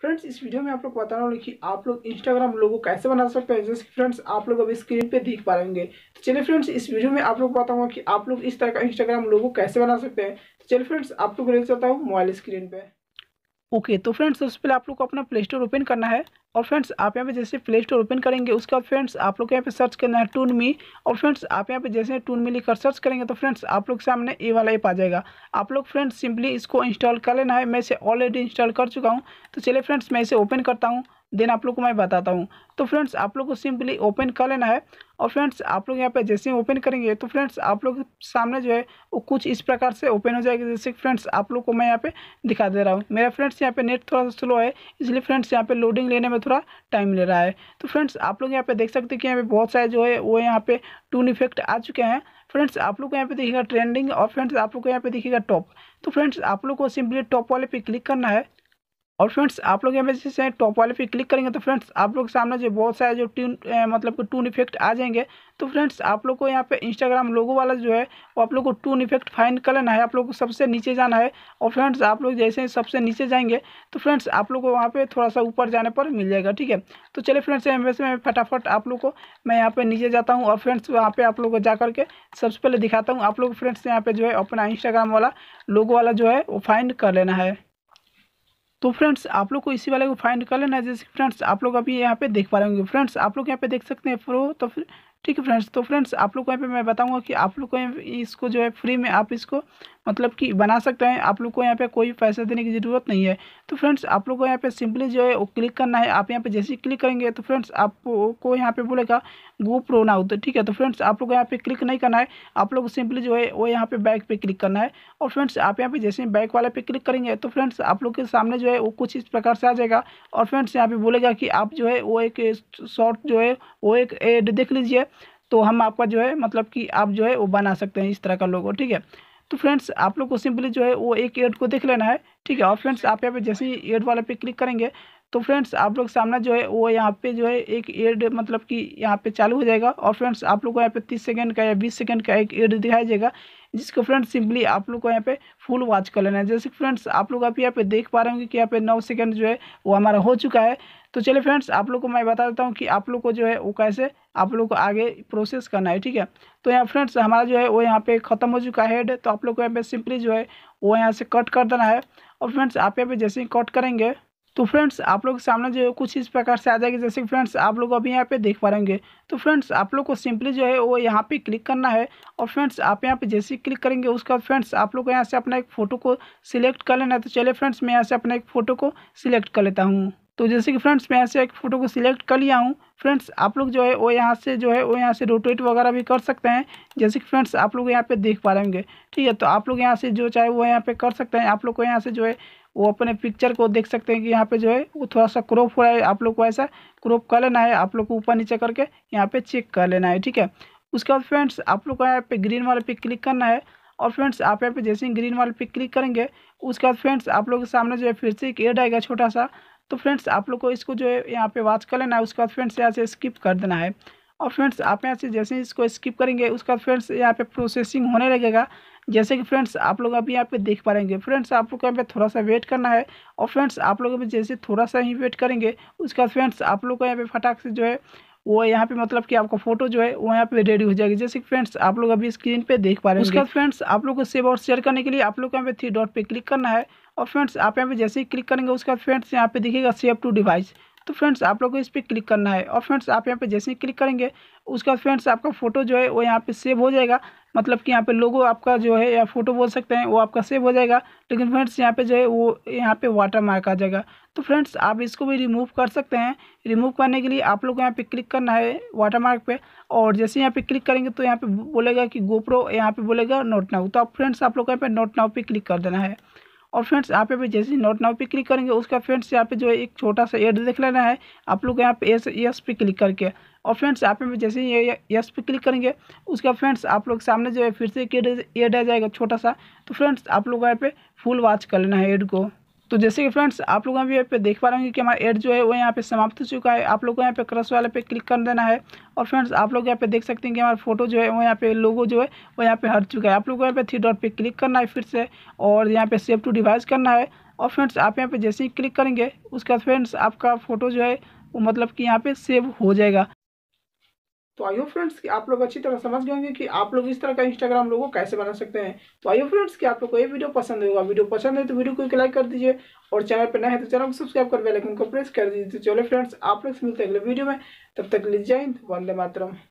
friends इस video में आप लोग बताना होगा कि आप लोग इंस्टाग्राम लोगो कैसे बना सकते हैं जैसे फ्रेंड्स आप लोग अभी स्क्रीन पे देख पाएंगे तो चलिए फ्रेंड्स इस वीडियो में आप लोग बताऊंगा कि आप लोग इस तरह का इंस्टाग्राम लोगो कैसे बना सकते हैं तो चलिए फ्रेंड्स आप लोग ले चलता हूँ मोबाइल स्क्रीन पर ओके तो फ्रेंड्स सबसे पहले आप लोग को अपना प्ले स्टोर ओपन करना है और फ्रेंड्स आप यहाँ पे जैसे प्ले स्टोर ओपन करेंगे उसके बाद फ्रेंड्स आप लोग को यहाँ पे सर्च करना है टून मी और फ्रेंड्स आप यहाँ पे जैसे टून मी लिखकर सर्च करेंगे तो फ्रेंड्स आप लोग सामने ये वाला ऐप आ जाएगा आप लोग फ्रेंड्स सिंपली इसको इंस्टॉल कर लेना है मैं इसे ऑलरेडी इंस्टॉल कर चुका हूँ तो चलिए फ्रेंड्स मैं इसे ओपन करता हूँ देन आप लोग को मैं बताता हूँ तो फ्रेंड्स आप लोग को सिंपली ओपन कर लेना है और फ्रेंड्स आप लोग यहाँ पे जैसे ही ओपन करेंगे तो फ्रेंड्स आप लोग सामने जो है वो कुछ इस प्रकार से ओपन हो जाएगी जैसे फ्रेंड्स आप लोग को मैं यहाँ पे दिखा दे रहा हूँ मेरा फ्रेंड्स यहाँ पे नेट थोड़ा सा स्लो है इसलिए फ्रेंड्स यहाँ पे लोडिंग लेने में थोड़ा टाइम ले रहा है तो फ्रेंड्स आप लोग यहाँ पे देख सकते हैं कि यहाँ पे बहुत सारे जो है वो यहाँ पे टून इफेक्ट आ चुके हैं फ्रेंड्स आप लोग को यहाँ पे देखिएगा ट्रेंडिंग और फ्रेंड्स आप लोग को यहाँ पे देखिएगा टॉप तो फ्रेंड्स आप लोग को सिंपली टॉप वाले पे क्लिक करना है और फ्रेंड्स आप लोग यहाँ पे जैसे टॉप वाले पे क्लिक करेंगे तो फ्रेंड्स आप लोग सामने जो बहुत सारे जो ट्यून मतलब कि टून इफेक्ट आ जाएंगे तो फ्रेंड्स आप लोग को यहाँ पे इंस्टाग्राम लोगो वाला जो है वो आप लोग को टून इफेक्ट फाइंड कर लेना है आप लोग को सबसे नीचे जाना है और फ्रेंड्स आप लोग जैसे सबसे नीचे जाएंगे तो फ्रेंड्स आप लोग को वहाँ पर थोड़ा सा ऊपर जाने पर मिल जाएगा ठीक है तो चलिए फ्रेंड्स वैसे मैं फटाफट आप लोग को मैं यहाँ पर नीचे जाता हूँ और फ्रेंड्स वहाँ पर आप लोग को जा करके सबसे पहले दिखाता हूँ आप लोग फ्रेंड्स यहाँ पर जो है अपना इंस्टाग्राम वाला लोगो वाला जो है वो फाइंड कर लेना है तो फ्रेंड्स आप लोग को इसी वाले को फाइंड कर लेना जैसे फ्रेंड्स आप लोग अभी यहाँ पे देख पा रहे होंगे फ्रेंड्स आप लोग यहाँ पे देख सकते हैं प्रो तो फिर ठीक है फ्रेंड्स तो फ्रेंड्स आप लोग को यहाँ पे मैं बताऊंगा कि आप लोग को इसको जो है फ्री में आप इसको मतलब कि बना सकते हैं आप लोग को यहाँ पे कोई पैसा देने की ज़रूरत नहीं है तो फ्रेंड्स आप लोग को यहाँ पे सिंपली जो है वो क्लिक करना है आप यहाँ पे जैसे ही क्लिक करेंगे तो फ्रेंड्स आपको यहाँ पे बोलेगा गो प्रो नाउ तो ठीक है तो फ्रेंड्स आप लोग यहाँ पे क्लिक नहीं करना है आप लोग सिंपली जो है वो यहाँ पे बैक पे क्लिक करना है और फ्रेंड्स आप यहाँ पे जैसे ही बैक वाले पे क्लिक करेंगे तो फ्रेंड्स आप लोग के सामने जो है वो कुछ इस प्रकार से आ जाएगा और फ्रेंड्स यहाँ पे बोलेगा कि आप जो है वो एक शॉर्ट जो है वो एक एड देख लीजिए तो हम आपका जो है मतलब कि आप जो है वो बना सकते हैं इस तरह का लोगो ठीक है तो फ्रेंड्स आप लोग को सिंपली जो है वो एक एड को देख लेना है ठीक है और फ्रेंड्स आप यहाँ पे जैसे ही एड वाले पे क्लिक करेंगे तो फ्रेंड्स आप लोग सामना जो है वो यहाँ पे जो है एक एड मतलब कि यहाँ पे चालू हो जाएगा और फ्रेंड्स आप लोग को यहाँ पे तीस सेकेंड का या बीस सेकेंड का एक एड दिखाई जाएगा जिसको फ्रेंड्स सिंपली आप लोग को यहाँ पे फुल वॉच कर लेना है जैसे फ्रेंड्स आप लोग आप यहाँ पे देख पा रहे होंगे कि यहाँ पे नौ सेकेंड जो है वो हमारा हो चुका है तो चलिए फ्रेंड्स आप लोग को मैं बता देता हूँ कि आप लोग को जो है वो कैसे आप लोग को आगे प्रोसेस करना है ठीक है तो यहाँ फ्रेंड्स हमारा जो है वो यहाँ पे ख़त्म हो चुका है हेड तो आप लोग को यहाँ पे सिंपली जो है वो यहाँ से कट कर देना है और फ्रेंड्स आप यहाँ पे जैसे ही कट करेंगे तो फ्रेंड्स आप लोग के सामने जो है कुछ इस प्रकार से आ जाएगी जैसे कि फ्रेंड्स आप लोग अभी यहाँ पे देख पा रहेंगे तो फ्रेंड्स आप लोग को सिंपली जो है वो यहाँ पे क्लिक करना है और फ्रेंड्स आप यहाँ पे जैसे ही क्लिक करेंगे उसके बाद फ्रेंड्स आप लोग को यहाँ से अपना एक फ़ोटो को सिलेक्ट कर लेना है तो चलिए फ्रेंड्स मैं यहाँ से अपना एक फ़ोटो को सिलेक्ट कर लेता हूँ तो जैसे कि फ्रेंड्स मैं यहाँ से एक फ़ोटो को सिलेक्ट कर लिया हूँ फ्रेंड्स आप लोग जो है वो यहाँ से जो है वो यहाँ से रोटेट वगैरह भी कर सकते हैं जैसे कि फ्रेंड्स आप लोग यहाँ पे देख पा रहे होंगे ठीक है तो आप लोग यहाँ से जो चाहे वो यहाँ पे कर सकते हैं आप लोग को यहाँ से जो है वो अपने पिक्चर को देख सकते हैं कि यहाँ पे जो है वो थोड़ा सा क्रॉप हो रहा है आप लोग को ऐसा क्रॉप कर लेना है आप लोग को ऊपर नीचे करके यहाँ पे चेक कर लेना है ठीक है उसके बाद फ्रेंड्स आप लोग को यहाँ पे ग्रीन वाले पे क्लिक करना है और फ्रेंड्स आप यहाँ पे जैसे ही ग्रीन वाले पे क्लिक करेंगे उसके बाद फ्रेंड्स आप लोग के सामने जो है फिर से एक एड आएगा छोटा सा तो फ्रेंड्स आप लोग को इसको जो है यहाँ पे वाच कर लेना है उसके बाद फ्रेंड्स यहाँ से स्किप कर देना है और फ्रेंड्स आप यहाँ से जैसे ही इसको स्किप करेंगे उसके बाद फ्रेंड्स यहाँ पे प्रोसेसिंग होने लगेगा जैसे कि फ्रेंड्स आप लोग अभी यहाँ पे देख पा रहेंगे फ्रेंड्स आप लोग को यहाँ पे थोड़ा सा वेट करना है और फ्रेंड्स आप लोग अभी जैसे थोड़ा सा ही वेट करेंगे उसके बाद फ्रेंड्स आप लोग को यहाँ पे फटाक से जो है वो यहाँ पे मतलब कि आपका फोटो जो है वो यहाँ पे रेडी हो जाएगी जैसे फ्रेंड्स आप लोग अभी स्क्रीन पे देख पा रहे हैं उसके बाद फ्रेंड्स आप लोग को सेव और शेयर करने के लिए आप लोग को यहाँ पे थ्री डॉट पे क्लिक करना है और फ्रेंड्स आप यहाँ पे जैसे ही क्लिक करेंगे उसके बाद फ्रेंड्स यहाँ पे दिखेगा सेव टू डिवाइस तो फ्रेंड्स आप लोग को इस पर क्लिक करना है और फ्रेंड्स आप यहाँ पे जैसे ही क्लिक करेंगे उसका फ्रेंड्स आपका फ़ोटो जो है वो यहाँ पे सेव हो जाएगा मतलब कि यहाँ पे लोगो आपका जो है या फोटो बोल सकते हैं वो आपका सेव हो जाएगा लेकिन फ्रेंड्स यहाँ पे जो है वो यहाँ पे वाटर मार्क आ जाएगा तो फ्रेंड्स आप इसको भी रिमूव कर सकते हैं रिमूव करने के लिए आप लोग को यहाँ पे क्लिक करना है वाटर मार्क पर और जैसे यहाँ पे क्लिक करेंगे तो यहाँ पर बोलेगा कि गोप्रो यहाँ पर बोलेगा नोट नाउ तो आप फ्रेंड्स आप लोग को यहाँ पर नोट नाउ पर क्लिक कर देना है और फ्रेंड्स यहाँ पे भी जैसे नोट नाउ पे क्लिक करेंगे उसका फ्रेंड्स यहाँ पे जो है एक छोटा सा एड देख लेना है आप लोग यहाँ पे एस यस पे क्लिक करके और फ्रेंड्स यहाँ पे भी जैसे ही यस पे क्लिक करेंगे उसका फ्रेंड्स आप लोग सामने जो है फिर से एक एड आ जाएगा छोटा सा तो फ्रेंड्स आप लोग यहाँ पे फुल वॉच कर लेना है एड को तो जैसे कि फ्रेंड्स आप लोग अभी यहाँ पे देख पा रहे होंगे कि हमारा एड जो है वो यहाँ पे समाप्त हो चुका है आप लोग को यहाँ पे क्रस वाले पे क्लिक कर देना है और फ्रेंड्स आप लोग यहाँ पे देख सकते हैं कि हमारा फोटो जो है वो यहाँ पे लोगो जो है वो यहाँ पे हट चुका है आप लोग को यहाँ पे थ्री डॉट पर क्लिक करना है फिर से और यहाँ पे सेव टू डिवाइस करना है और फ्रेंड्स आप यहाँ पे जैसे ही क्लिक करेंगे उसके बाद फ्रेंड्स आपका फोटो जो है वो मतलब कि यहाँ पे सेव हो जाएगा तो आइयो फ्रेंड्स कि आप लोग अच्छी तरह समझ गए होंगे कि आप लोग इस तरह का इंस्टाग्राम लोगो कैसे बना सकते हैं तो आइयो फ्रेंड्स कि आप लोग को ये वीडियो पसंद होगा वीडियो पसंद है तो वीडियो को एक लाइक कर दीजिए और चैनल पर नया है तो चैनल को सब्सक्राइब कर बेलाइकन को प्रेस कर दीजिए तो चलो फ्रेंड्स आप लोग से मिलते हैं अगले वीडियो में तब तक लीजिए जय हिंद वंदे मातरम